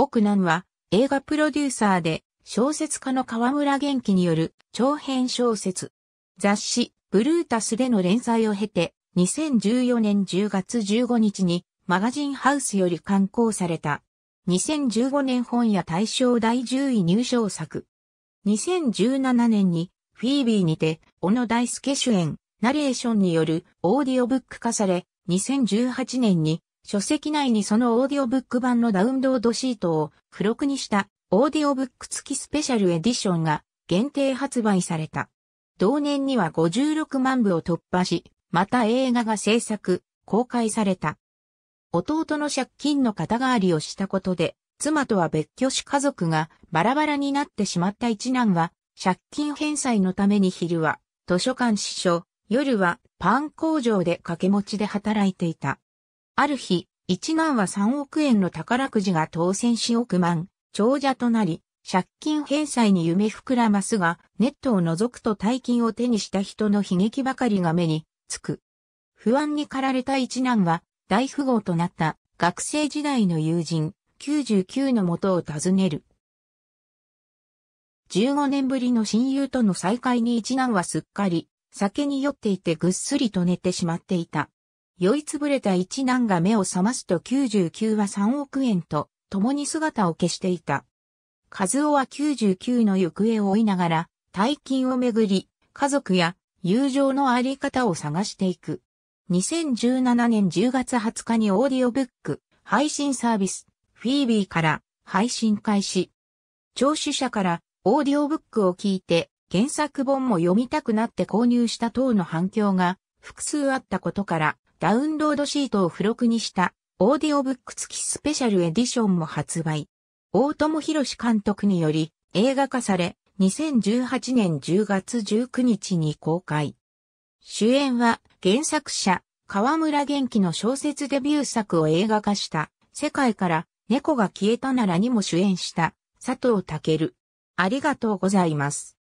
奥南は映画プロデューサーで小説家の河村元気による長編小説。雑誌ブルータスでの連載を経て2014年10月15日にマガジンハウスより刊行された2015年本屋大賞第10位入賞作。2017年にフィービーにて小野大輔主演ナレーションによるオーディオブック化され2018年に書籍内にそのオーディオブック版のダウンロードシートを付録にしたオーディオブック付きスペシャルエディションが限定発売された。同年には56万部を突破し、また映画が制作、公開された。弟の借金の肩代わりをしたことで、妻とは別居し家族がバラバラになってしまった一男は、借金返済のために昼は図書館司書、夜はパン工場で掛け持ちで働いていた。ある日、一男は3億円の宝くじが当選し億万、長者となり、借金返済に夢膨らますが、ネットを除くと大金を手にした人の悲劇ばかりが目につく。不安に駆られた一男は、大富豪となった学生時代の友人、99の元を訪ねる。15年ぶりの親友との再会に一男はすっかり、酒に酔っていてぐっすりと寝てしまっていた。酔いつぶれた一男が目を覚ますと99は3億円と、共に姿を消していた。和夫は99の行方を追いながら、大金をめぐり、家族や友情のあり方を探していく。2017年10月20日にオーディオブック、配信サービス、フィービーから配信開始。聴取者からオーディオブックを聞いて、原作本も読みたくなって購入した等の反響が複数あったことから、ダウンロードシートを付録にしたオーディオブック付きスペシャルエディションも発売。大友博監督により映画化され、2018年10月19日に公開。主演は原作者、河村元気の小説デビュー作を映画化した世界から猫が消えたならにも主演した佐藤健。ありがとうございます。